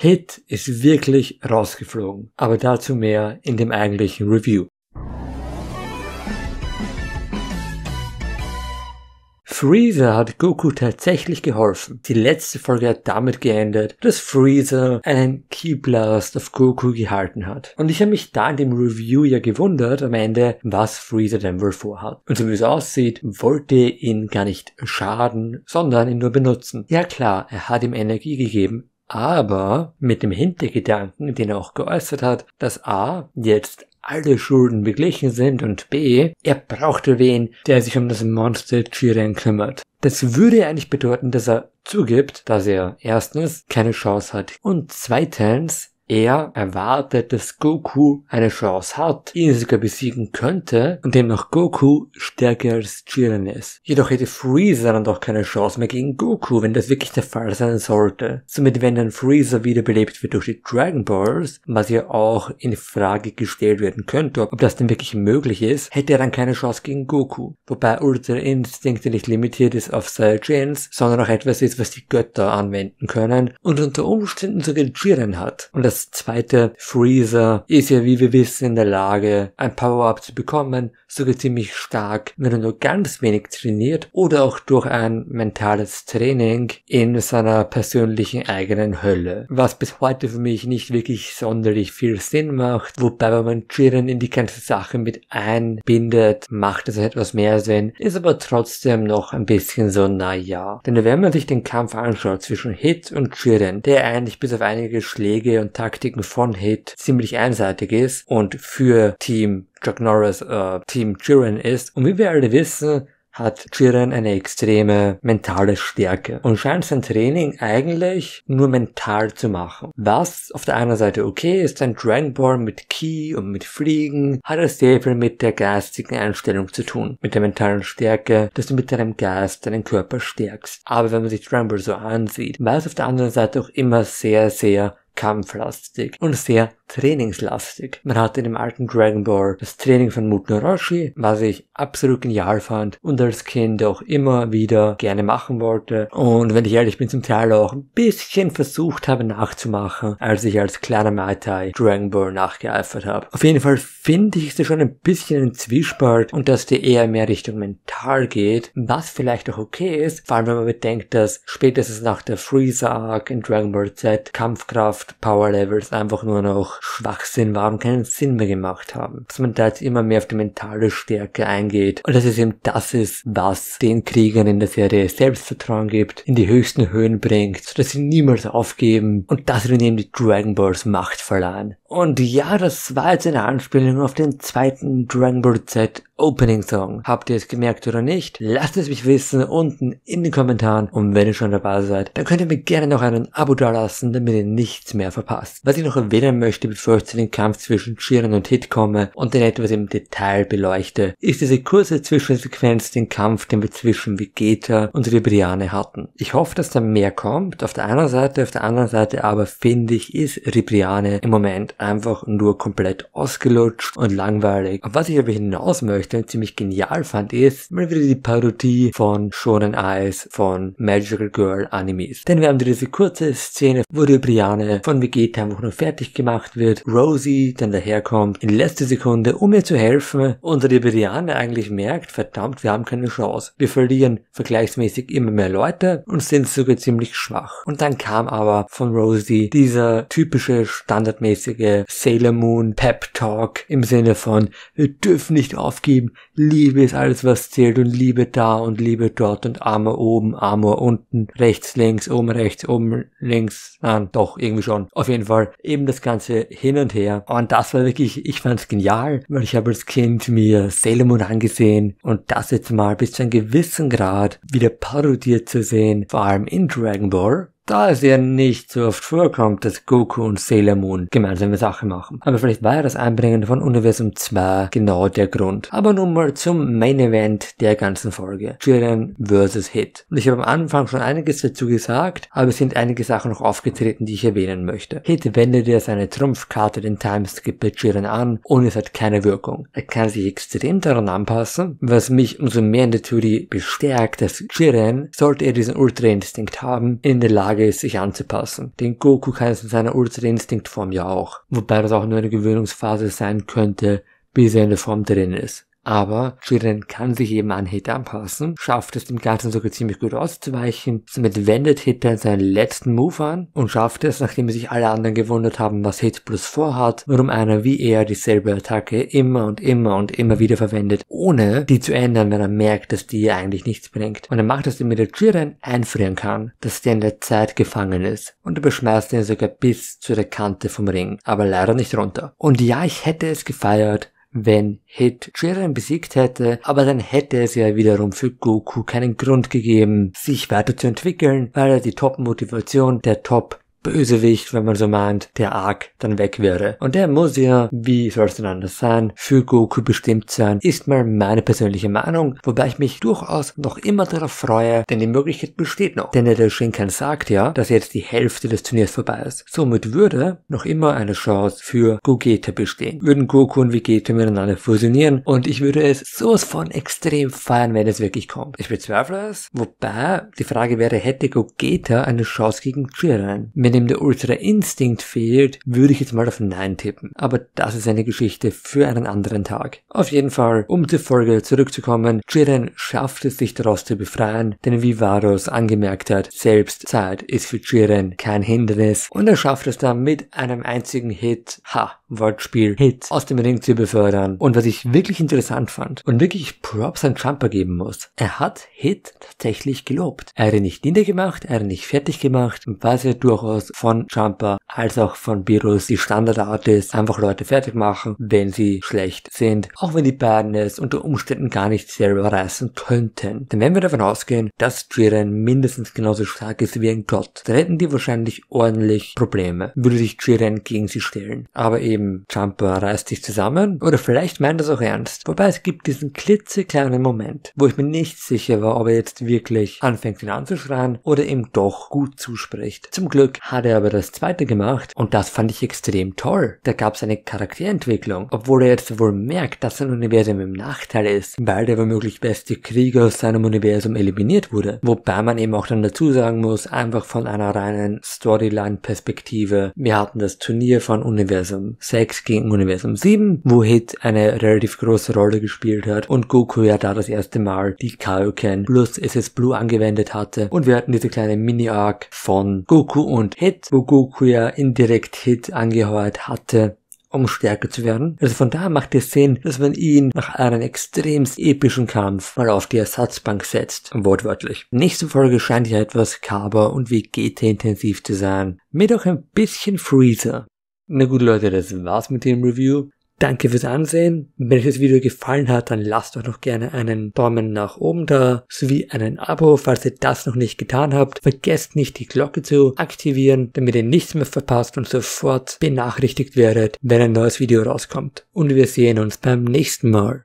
Hit ist wirklich rausgeflogen, aber dazu mehr in dem eigentlichen Review. Freezer hat Goku tatsächlich geholfen. Die letzte Folge hat damit geendet, dass Freezer einen Keyblast auf Goku gehalten hat. Und ich habe mich da in dem Review ja gewundert am Ende, was Freezer denn wohl vorhat. Und so wie es aussieht, wollte ihn gar nicht schaden, sondern ihn nur benutzen. Ja klar, er hat ihm Energie gegeben, aber mit dem Hintergedanken, den er auch geäußert hat, dass A jetzt alle Schulden beglichen sind und B, er brauchte wen, der sich um das Monster Chiren kümmert. Das würde eigentlich bedeuten, dass er zugibt, dass er erstens keine Chance hat und zweitens er erwartet, dass Goku eine Chance hat, ihn sogar besiegen könnte und demnach Goku stärker als Jiren ist. Jedoch hätte Freezer dann doch keine Chance mehr gegen Goku, wenn das wirklich der Fall sein sollte. Somit wenn dann Freezer wiederbelebt wird durch die Dragon Balls, was ja auch in Frage gestellt werden könnte, ob das denn wirklich möglich ist, hätte er dann keine Chance gegen Goku. Wobei Ultra Instinct nicht limitiert ist auf Saiyajins, sondern auch etwas ist, was die Götter anwenden können und unter Umständen sogar Jiren hat. Und das das zweite Freezer ist ja, wie wir wissen, in der Lage, ein Power-Up zu bekommen, sogar ziemlich stark, wenn er nur ganz wenig trainiert oder auch durch ein mentales Training in seiner persönlichen eigenen Hölle. Was bis heute für mich nicht wirklich sonderlich viel Sinn macht, wobei wenn man Jiren in die ganze Sache mit einbindet, macht es etwas mehr Sinn, ist aber trotzdem noch ein bisschen so, naja. Denn wenn man sich den Kampf anschaut zwischen Hit und Jiren, der eigentlich bis auf einige Schläge und Tag Taktiken von Hit ziemlich einseitig ist und für Team Chuck Norris äh, Team Jiren ist. Und wie wir alle wissen, hat Jiren eine extreme mentale Stärke und scheint sein Training eigentlich nur mental zu machen. Was auf der einen Seite okay ist, denn Dragon mit Ki und mit Fliegen hat es sehr viel mit der geistigen Einstellung zu tun, mit der mentalen Stärke, dass du mit deinem Geist deinen Körper stärkst. Aber wenn man sich Dragon so ansieht, war es auf der anderen Seite auch immer sehr, sehr kampflastig und sehr trainingslastig. Man hatte in dem alten Dragon Ball das Training von Muten Orochi, was ich absolut genial fand und als Kind auch immer wieder gerne machen wollte und wenn ich ehrlich bin, zum Teil auch ein bisschen versucht habe nachzumachen, als ich als kleiner Mai Tai Dragon Ball nachgeeifert habe. Auf jeden Fall finde ich es schon ein bisschen ein Zwiespalt und dass die eher mehr Richtung mental geht, was vielleicht auch okay ist, vor allem wenn man bedenkt, dass spätestens nach der Freezer-Arc in Dragon Ball Z Kampfkraft Soft Power Levels einfach nur noch Schwachsinn waren keinen Sinn mehr gemacht haben. Dass man da jetzt immer mehr auf die mentale Stärke eingeht und dass es eben das ist, was den Kriegern in der Serie Selbstvertrauen gibt, in die höchsten Höhen bringt, sodass sie niemals aufgeben und das wird ihnen die Dragon Balls Macht verleihen. Und ja, das war jetzt eine Anspielung auf den zweiten Dragon Ball Z Opening Song. Habt ihr es gemerkt oder nicht? Lasst es mich wissen unten in den Kommentaren und wenn ihr schon dabei seid, dann könnt ihr mir gerne noch einen Abo dalassen, damit ihr nichts mehr verpasst. Was ich noch erwähnen möchte, bevor ich zu dem Kampf zwischen Jiren und Hit komme und den etwas im Detail beleuchte, ist diese kurze Zwischensequenz den Kampf, den wir zwischen Vegeta und Ribriane hatten. Ich hoffe, dass da mehr kommt, auf der einen Seite, auf der anderen Seite aber finde ich, ist Ribriane im Moment einfach nur komplett ausgelutscht und langweilig. Auf was ich aber hinaus möchte, Richtung ziemlich genial fand, ist mal wieder die Parodie von Shonen Eyes von Magical Girl Animes. Denn wir haben diese kurze Szene, wo die Brianne von Vegeta einfach nur fertig gemacht wird, Rosie dann daherkommt, in letzter Sekunde, um ihr zu helfen, und die Brianne eigentlich merkt, verdammt, wir haben keine Chance. Wir verlieren vergleichsmäßig immer mehr Leute und sind sogar ziemlich schwach. Und dann kam aber von Rosie dieser typische standardmäßige Sailor Moon Pep Talk im Sinne von, wir dürfen nicht aufgeben, lieben. Liebe ist alles, was zählt und Liebe da und Liebe dort und Arme oben, Arme unten, rechts, links, oben, rechts, oben, links, nein, doch, irgendwie schon. Auf jeden Fall eben das Ganze hin und her. Und das war wirklich, ich fand's genial, weil ich habe als Kind mir Sailor Moon angesehen und das jetzt mal bis zu einem gewissen Grad wieder parodiert zu sehen, vor allem in Dragon Ball da es ja nicht so oft vorkommt, dass Goku und Sailor Moon gemeinsame Sache machen. Aber vielleicht war das Einbringen von Universum 2 genau der Grund. Aber nun mal zum Main Event der ganzen Folge. Jiren vs. Hit. Und ich habe am Anfang schon einiges dazu gesagt, aber es sind einige Sachen noch aufgetreten, die ich erwähnen möchte. Hit wendet ja seine Trumpfkarte den Timeskip bei Jiren an und es hat keine Wirkung. Er kann sich extrem daran anpassen, was mich umso mehr in der Theorie bestärkt, dass Jiren, sollte er diesen Ultra-Instinkt haben, in der Lage Lage ist, sich anzupassen. Den Goku kann es in seiner Ultra-Instinktform ja auch. Wobei das auch nur eine Gewöhnungsphase sein könnte, bis er in der Form drin ist. Aber Jiren kann sich eben an Hit anpassen, schafft es dem Ganzen sogar ziemlich gut auszuweichen. Somit wendet Hit dann seinen letzten Move an und schafft es, nachdem sich alle anderen gewundert haben, was Hit Plus vorhat, warum einer wie er dieselbe Attacke immer und immer und immer wieder verwendet, ohne die zu ändern, wenn er merkt, dass die eigentlich nichts bringt. Und er macht es, damit er Jiren einfrieren kann, dass der in der Zeit gefangen ist. Und er beschmeißt ihn sogar bis zu der Kante vom Ring, aber leider nicht runter. Und ja, ich hätte es gefeiert, wenn Hit Jiren besiegt hätte, aber dann hätte es ja wiederum für Goku keinen Grund gegeben, sich weiter zu entwickeln, weil er die Top-Motivation der Top Bösewicht, wenn man so meint, der Arc dann weg wäre. Und der muss ja, wie soll es denn anders sein, für Goku bestimmt sein, ist mal meine persönliche Meinung, wobei ich mich durchaus noch immer darauf freue, denn die Möglichkeit besteht noch. Denn der Shinkan sagt ja, dass jetzt die Hälfte des Turniers vorbei ist. Somit würde noch immer eine Chance für Gogeta bestehen. Würden Goku und Vegeta miteinander fusionieren und ich würde es sowas von extrem feiern, wenn es wirklich kommt. Ich bezweifle es, wobei die Frage wäre, hätte Gogeta eine Chance gegen Jiren? Wenn ihm der ultra Instinct fehlt, würde ich jetzt mal auf Nein tippen. Aber das ist eine Geschichte für einen anderen Tag. Auf jeden Fall, um zur Folge zurückzukommen, Jiren schafft es sich daraus zu befreien, denn wie Varus angemerkt hat, selbst Zeit ist für Jiren kein Hindernis und er schafft es dann mit einem einzigen Hit. Ha! Wortspiel Hit aus dem Ring zu befördern. Und was ich wirklich interessant fand und wirklich Props an Trumper geben muss, er hat Hit tatsächlich gelobt. Er hat ihn nicht niedergemacht, er hat ihn nicht fertig gemacht, was ja durchaus von Trumper als auch von Virus die Standardart ist, einfach Leute fertig machen, wenn sie schlecht sind, auch wenn die beiden es unter Umständen gar nicht selber reißen könnten. Denn wenn wir davon ausgehen, dass Jiren mindestens genauso stark ist wie ein Gott, dann hätten die wahrscheinlich ordentlich Probleme, würde sich Jiren gegen sie stellen. Aber eben eben Jumper reißt dich zusammen oder vielleicht meint er es auch ernst. Wobei es gibt diesen klitzekleinen Moment, wo ich mir nicht sicher war, ob er jetzt wirklich anfängt ihn anzuschreien oder ihm doch gut zuspricht. Zum Glück hat er aber das zweite gemacht und das fand ich extrem toll. Da gab es eine Charakterentwicklung, obwohl er jetzt wohl merkt, dass sein Universum im Nachteil ist, weil der womöglich beste Krieger aus seinem Universum eliminiert wurde. Wobei man eben auch dann dazu sagen muss, einfach von einer reinen Storyline-Perspektive, wir hatten das Turnier von Universum 6 gegen Universum 7, wo Hit eine relativ große Rolle gespielt hat und Goku ja da das erste Mal die Kaioken plus SS Blue angewendet hatte und wir hatten diese kleine Mini-Arc von Goku und Hit, wo Goku ja indirekt Hit angeheuert hatte um stärker zu werden. Also von daher macht es Sinn, dass man ihn nach einem extremst epischen Kampf mal auf die Ersatzbank setzt, wortwörtlich. Nächste Folge scheint ja etwas Kaba und Vegeta intensiv zu sein, mit auch ein bisschen Freezer. Na gut Leute, das war's mit dem Review. Danke fürs Ansehen. Wenn euch das Video gefallen hat, dann lasst doch noch gerne einen Daumen nach oben da, sowie einen Abo, falls ihr das noch nicht getan habt. Vergesst nicht die Glocke zu aktivieren, damit ihr nichts mehr verpasst und sofort benachrichtigt werdet, wenn ein neues Video rauskommt. Und wir sehen uns beim nächsten Mal.